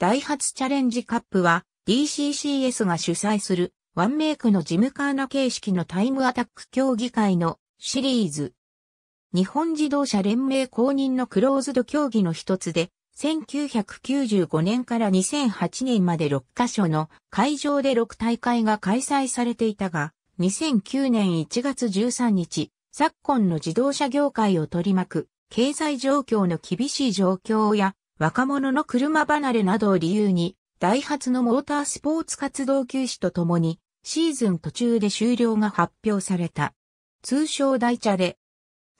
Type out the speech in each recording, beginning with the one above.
ダイハツチャレンジカップは DCCS が主催するワンメイクのジムカーナ形式のタイムアタック競技会のシリーズ。日本自動車連盟公認のクローズド競技の一つで、1995年から2008年まで6カ所の会場で6大会が開催されていたが、2009年1月13日、昨今の自動車業界を取り巻く経済状況の厳しい状況や若者の車離れなどを理由に、ダイハツのモータースポーツ活動休止とともに、シーズン途中で終了が発表された。通称ダイチャレ。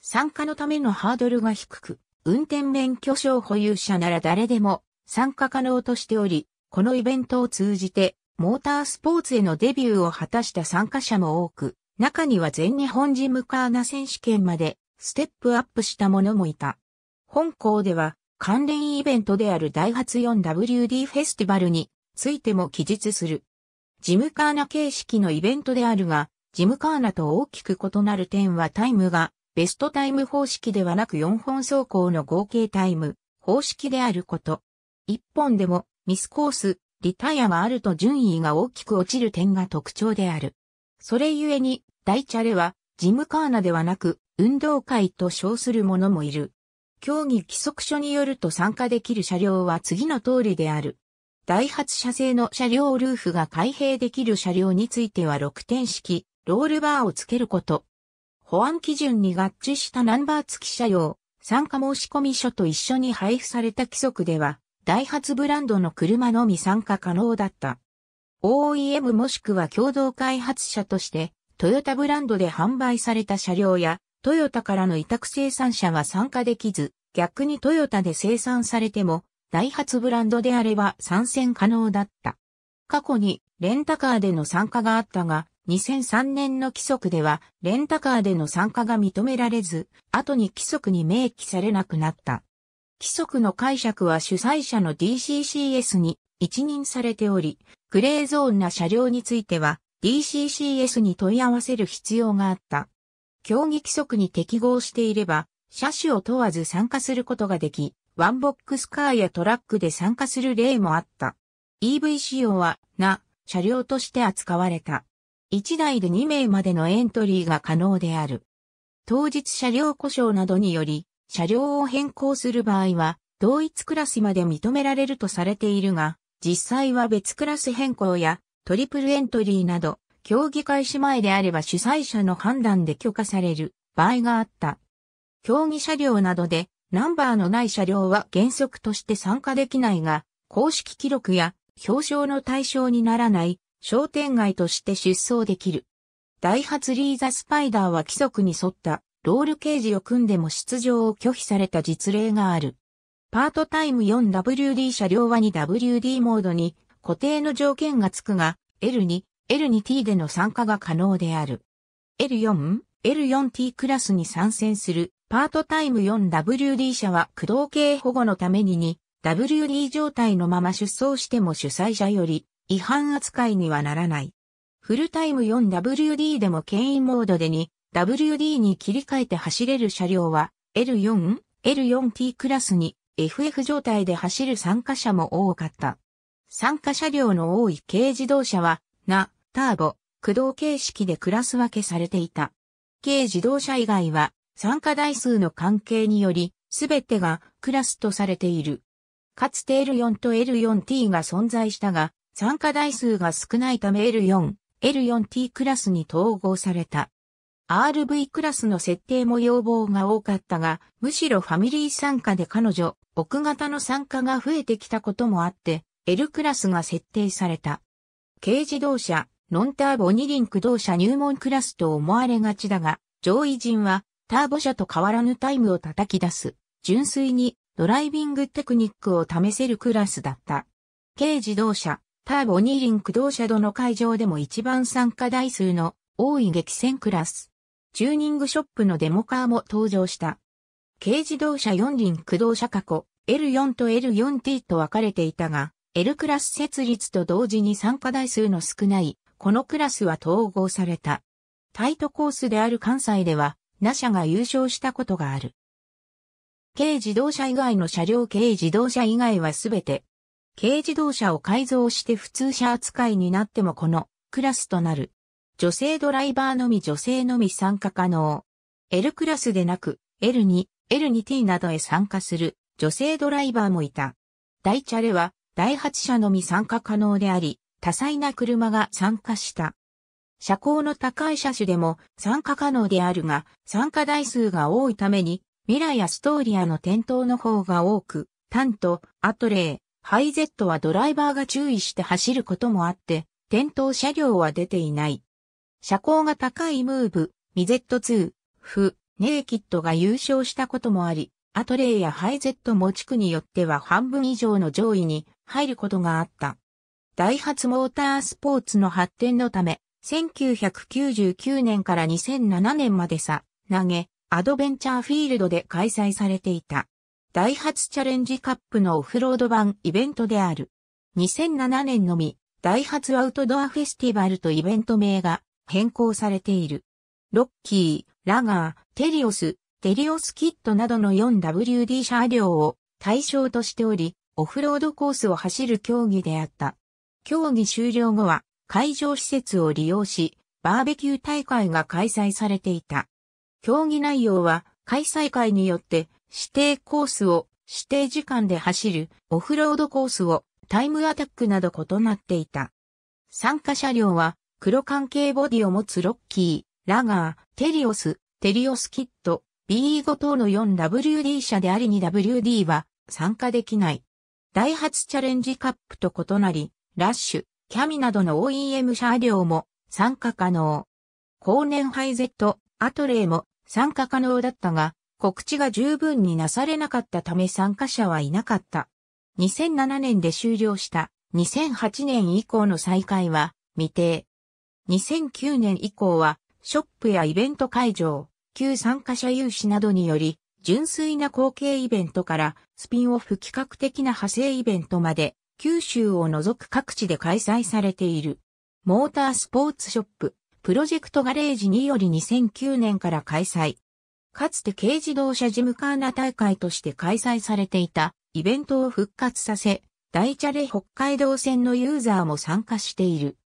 参加のためのハードルが低く、運転免許証保有者なら誰でも参加可能としており、このイベントを通じて、モータースポーツへのデビューを果たした参加者も多く、中には全日本ジムカーナ選手権までステップアップした者もいた。本校では関連イベントであるダイハツ 4WD フェスティバルについても記述する。ジムカーナ形式のイベントであるが、ジムカーナと大きく異なる点はタイムがベストタイム方式ではなく4本走行の合計タイム方式であること。1本でもミスコース、リタイアがあると順位が大きく落ちる点が特徴である。それゆえに、大チャレは、ジムカーナではなく、運動会と称する者もいる。競技規則書によると参加できる車両は次の通りである。ハツ車製の車両ルーフが開閉できる車両については6点式、ロールバーをつけること。保安基準に合致したナンバー付き車両、参加申込書と一緒に配布された規則では、ダイハツブランドの車のみ参加可能だった。OEM もしくは共同開発者として、トヨタブランドで販売された車両や、トヨタからの委託生産者は参加できず、逆にトヨタで生産されても、ダイハツブランドであれば参戦可能だった。過去にレンタカーでの参加があったが、2003年の規則ではレンタカーでの参加が認められず、後に規則に明記されなくなった。規則の解釈は主催者の DCCS に一任されており、グレーゾーンな車両については DCCS に問い合わせる必要があった。競技規則に適合していれば、車種を問わず参加することができ、ワンボックスカーやトラックで参加する例もあった。EV 仕様は、な、車両として扱われた。1台で2名までのエントリーが可能である。当日車両故障などにより、車両を変更する場合は、同一クラスまで認められるとされているが、実際は別クラス変更やトリプルエントリーなど競技開始前であれば主催者の判断で許可される場合があった。競技車両などでナンバーのない車両は原則として参加できないが、公式記録や表彰の対象にならない商店街として出走できる。ダイハツリーザスパイダーは規則に沿ったロールケージを組んでも出場を拒否された実例がある。パートタイム 4WD 車両は 2WD モードに固定の条件がつくが、l に L2T での参加が可能である。L4、L4T クラスに参戦するパートタイム 4WD 社は駆動系保護のために 2WD 状態のまま出走しても主催者より違反扱いにはならない。フルタイム 4WD でも牽引モードで 2WD に切り替えて走れる車両は L4、L4T クラスに FF 状態で走る参加者も多かった。参加車両の多い軽自動車は、な、ターボ、駆動形式でクラス分けされていた。軽自動車以外は、参加台数の関係により、すべてがクラスとされている。かつて L4 と L4T が存在したが、参加台数が少ないため L4、L4T クラスに統合された。RV クラスの設定も要望が多かったが、むしろファミリー参加で彼女、奥型の参加が増えてきたこともあって、L クラスが設定された。軽自動車、ノンターボ二輪駆動車入門クラスと思われがちだが、上位陣はターボ車と変わらぬタイムを叩き出す、純粋にドライビングテクニックを試せるクラスだった。軽自動車、ターボ二輪駆動車どの会場でも一番参加台数の多い激戦クラス。チューニングショップのデモカーも登場した。軽自動車四輪駆動車過去 L4 と L4T と分かれていたが、L クラス設立と同時に参加台数の少ないこのクラスは統合された。タイトコースである関西では、ナ車が優勝したことがある。軽自動車以外の車両軽自動車以外はすべて、軽自動車を改造して普通車扱いになってもこのクラスとなる。女性ドライバーのみ女性のみ参加可能。L クラスでなく、L2、L2T などへ参加する女性ドライバーもいた。大チャレは、第8社のみ参加可能であり、多彩な車が参加した。車高の高い車種でも参加可能であるが、参加台数が多いために、ミラやストーリアの点灯の方が多く、タント、アトレー、ハイゼットはドライバーが注意して走ることもあって、点灯車両は出ていない。車高が高いムーブ、ミゼット2、フ、ネイキッドが優勝したこともあり、アトレーやハイゼット持ち区によっては半分以上の上位に入ることがあった。ダイハツモータースポーツの発展のため、1999年から2007年までさ、投げ、アドベンチャーフィールドで開催されていた。ダイハツチャレンジカップのオフロード版イベントである。2007年のみ、ダイハツアウトドアフェスティバルとイベント名が変更されている。ロッキー、ラガー、テリオス、テリオスキットなどの 4WD 車両を対象としており、オフロードコースを走る競技であった。競技終了後は会場施設を利用し、バーベキュー大会が開催されていた。競技内容は開催会によって指定コースを指定時間で走るオフロードコースをタイムアタックなど異なっていた。参加車両は黒関係ボディを持つロッキー、ラガー、テリオス、テリオスキット、BE5 等の 4WD 車であり 2WD は参加できない。ダイハツチャレンジカップと異なり、ラッシュ、キャミなどの OEM 車両も参加可能。後年ハイゼット、アトレイも参加可能だったが、告知が十分になされなかったため参加者はいなかった。2007年で終了した2008年以降の再開は未定。2009年以降はショップやイベント会場、旧参加者有志などにより純粋な後継イベントからスピンオフ企画的な派生イベントまで九州を除く各地で開催されている。モータースポーツショップ、プロジェクトガレージにより2009年から開催。かつて軽自動車ジムカーナ大会として開催されていたイベントを復活させ、大チャレ北海道線のユーザーも参加している。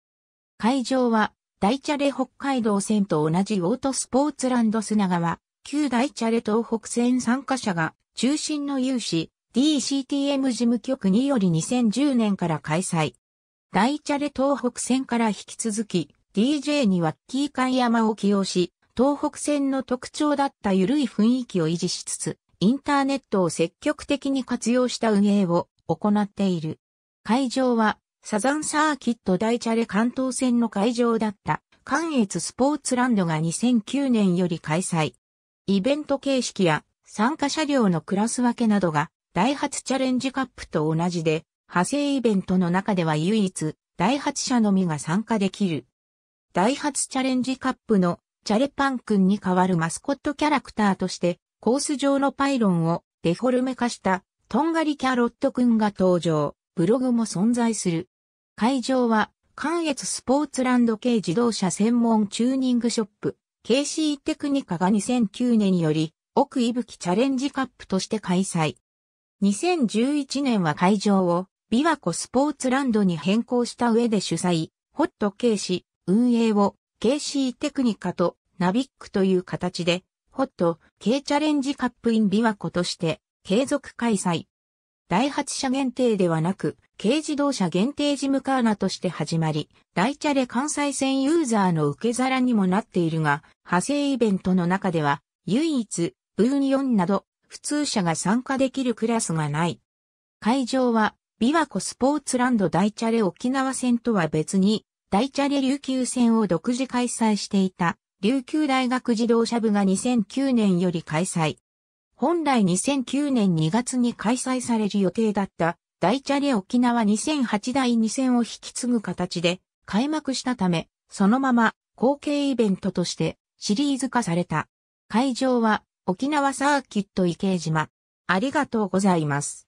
会場は大チャレ北海道線と同じオートスポーツランド砂川、旧大チャレ東北線参加者が中心の有志、DCTM 事務局により2010年から開催。大チャレ東北線から引き続き、DJ にはキーカ海山を起用し、東北線の特徴だった緩い雰囲気を維持しつつ、インターネットを積極的に活用した運営を行っている。会場は、サザンサーキット大チャレ関東線の会場だった、関越スポーツランドが2009年より開催。イベント形式や参加車両のクラス分けなどがダイハツチャレンジカップと同じで、派生イベントの中では唯一、ダイハツ社のみが参加できる。ダイハツチャレンジカップのチャレパン君に代わるマスコットキャラクターとして、コース上のパイロンをデフォルメ化したトンガリキャロット君が登場、ブログも存在する。会場は、関越スポーツランド系自動車専門チューニングショップ、KC テクニカが2009年により、奥伊吹チャレンジカップとして開催。2011年は会場を琵琶湖スポーツランドに変更した上で主催、ホット K 視、運営を KC テクニカとナビックという形で、ホット K チャレンジカップイン琵琶湖として継続開催。第8社限定ではなく、軽自動車限定事務カーナとして始まり、大チャレ関西線ユーザーの受け皿にもなっているが、派生イベントの中では、唯一、ブーニオンなど、普通車が参加できるクラスがない。会場は、琵琶湖スポーツランド大チャレ沖縄戦とは別に、大チャレ琉球戦を独自開催していた、琉球大学自動車部が2009年より開催。本来2009年2月に開催される予定だった大チャレ沖縄2008第2戦を引き継ぐ形で開幕したため、そのまま後継イベントとしてシリーズ化された。会場は沖縄サーキット池江島。ありがとうございます。